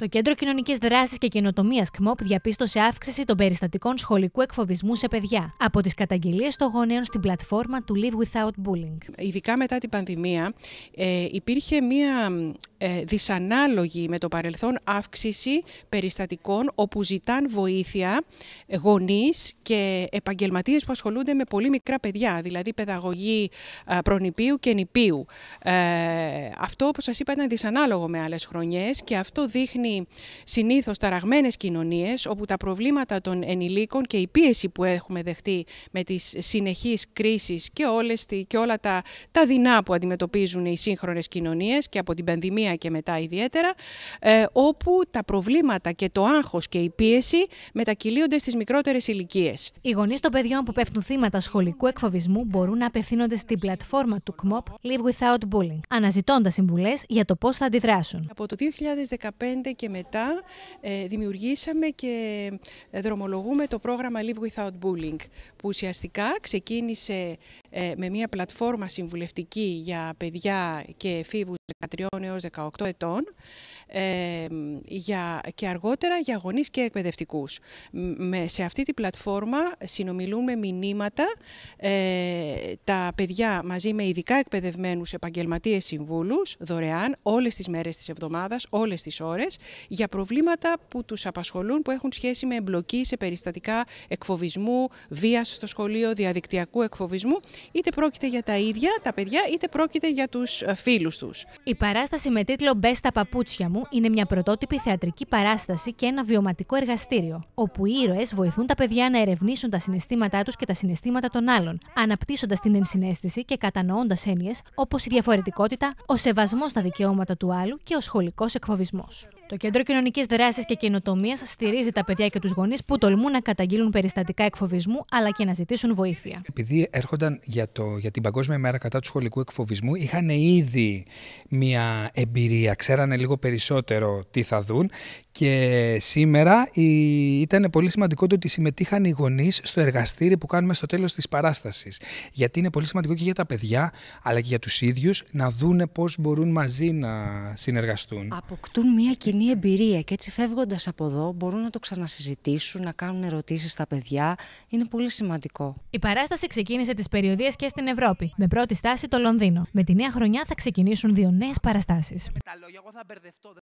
Το Κέντρο Κοινωνικής Δράσης και Καινοτομίας ΚΜΟΠ διαπίστωσε αύξηση των περιστατικών σχολικού εκφοβισμού σε παιδιά από τις καταγγελίες των γονέων στην πλατφόρμα του Live Without Bullying. Ειδικά μετά την πανδημία, ε, υπήρχε μία ε, δυσανάλογη με το παρελθόν αύξηση περιστατικών όπου ζητάν βοήθεια γονείς και επαγγελματίες που ασχολούνται με πολύ μικρά παιδιά, δηλαδή παιδαγωγή προνηπίου και νηπίου. Ε, αυτό, όπως σας είπα, ήταν δυσανάλογο με άλλες χρονιές και αυτό δείχνει συνήθως ταραγμένες κοινωνίες όπου τα προβλήματα των ενηλίκων και η πίεση που έχουμε δεχτεί με τις συνεχείς κρίσεις και, όλες, και όλα τα, τα δεινά που αντιμετωπίζουν οι σύγχρονες κοινωνίες και από την πανδημία και μετά ιδιαίτερα, ε, όπου τα προβλήματα και το άγχος και η πίεση μετακυλίονται στις μικρότερες ηλικίες. Οι γονείς των παιδιών που πέφτουν θύματα σχολικού εκφοβισμού μπορούν να απευθύνονται στην πλατφόρμα του ΚΜΟΠ Live Without Bullying, αναζητώντας συμβουλές για το πώς θα αντιδράσουν. Από το 2015 και μετά ε, δημιουργήσαμε και ε, δρομολογούμε το πρόγραμμα Live Without Bullying, που ουσιαστικά ξεκίνησε ε, με μια πλατφόρμα συμβουλευτική για παιδιά και εφήβους 13 έως 18 ετών ε, για, και αργότερα για γονείς και εκπαιδευτικούς. Με, σε αυτή την πλατφόρμα συνομιλούμε μηνύματα ε, τα παιδιά μαζί με ειδικά εκπαιδευμένους επαγγελματίες συμβούλους, δωρεάν, όλες τις μέρες της εβδομάδας, όλες τις ώρες, για προβλήματα που τους απασχολούν, που έχουν σχέση με εμπλοκή σε περιστατικά εκφοβισμού, βίας στο σχολείο, διαδικτυακού εκφοβισμού, είτε πρόκειται για τα ίδια τα παιδιά, είτε πρόκειται για τους ε, φίλους τους. Η παράσταση με τίτλο «Μπες στα παπούτσια μου» είναι μια πρωτότυπη θεατρική παράσταση και ένα βιωματικό εργαστήριο, όπου οι ήρωες βοηθούν τα παιδιά να ερευνήσουν τα συναισθήματά τους και τα συναισθήματα των άλλων, αναπτύσσοντας την ενσυναίσθηση και κατανοώντας έννοιες όπως η διαφορετικότητα, ο σεβασμός στα δικαιώματα του άλλου και ο σχολικός εκφοβισμός. Το Κέντρο Κοινωνικής Δράσης και Καινοτομίας στηρίζει τα παιδιά και τους γονείς που τολμούν να καταγγείλουν περιστατικά εκφοβισμού αλλά και να ζητήσουν βοήθεια. Επειδή έρχονταν για, το, για την Παγκόσμια Μέρα κατά του σχολικού εκφοβισμού, είχαν ήδη μια εμπειρία, ξέρανε λίγο περισσότερο τι θα δουν και σήμερα ήταν πολύ σημαντικό το ότι συμμετείχαν οι γονείς στο εργαστήρι που κάνουμε στο τέλος της παράστασης. Γιατί είναι πολύ σημαντικό και για τα παιδιά αλλά και για τους ίδιους να δούνε πώς μπορούν μαζί να συνεργαστούν. Αποκτούν μια κοινή κοινή εμπειρία και έτσι φεύγοντας από εδώ μπορούν να το ξανασυζητήσουν, να κάνουν ερωτήσεις στα παιδιά. Είναι πολύ σημαντικό. Η παράσταση ξεκίνησε τις περιοδίες και στην Ευρώπη, με πρώτη στάση το Λονδίνο. Με τη νέα χρονιά θα ξεκινήσουν δύο νέες παραστάσεις.